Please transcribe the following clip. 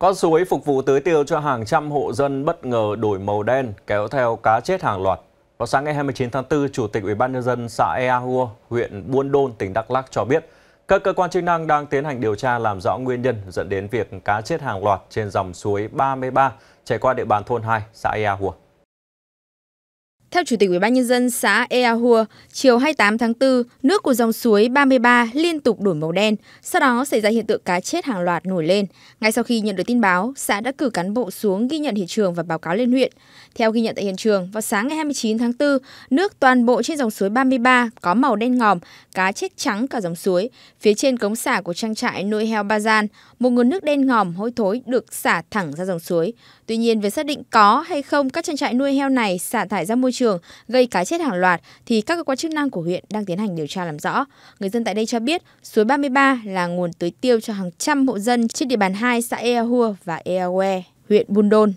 Con suối phục vụ tưới tiêu cho hàng trăm hộ dân bất ngờ đổi màu đen, kéo theo cá chết hàng loạt. Vào sáng ngày 29 tháng 4, Chủ tịch Ủy ban nhân dân xã Ea Hua, huyện Buôn Đôn, tỉnh Đắk Lắk cho biết, các cơ quan chức năng đang tiến hành điều tra làm rõ nguyên nhân dẫn đến việc cá chết hàng loạt trên dòng suối 33 chảy qua địa bàn thôn 2, xã Ea Hua. Theo Chủ tịch Ủy ban nhân dân xã Ea Hua, chiều 28 tháng 4, nước của dòng suối 33 liên tục đổi màu đen, sau đó xảy ra hiện tượng cá chết hàng loạt nổi lên. Ngay sau khi nhận được tin báo, xã đã cử cán bộ xuống ghi nhận hiện trường và báo cáo lên huyện. Theo ghi nhận tại hiện trường, vào sáng ngày 29 tháng 4, nước toàn bộ trên dòng suối 33 có màu đen ngòm, cá chết trắng cả dòng suối. Phía trên cống xả của trang trại nuôi heo Ba Gian, một nguồn nước đen ngòm hôi thối được xả thẳng ra dòng suối. Tuy nhiên, về xác định có hay không các trang trại nuôi heo này xả thải ra môi trường trường gây cá chết hàng loạt thì các cơ quan chức năng của huyện đang tiến hành điều tra làm rõ. Người dân tại đây cho biết suối 33 là nguồn tưới tiêu cho hàng trăm hộ dân trên địa bàn hai xã Ea Hua và Ea Hue, huyện Buôn Đôn.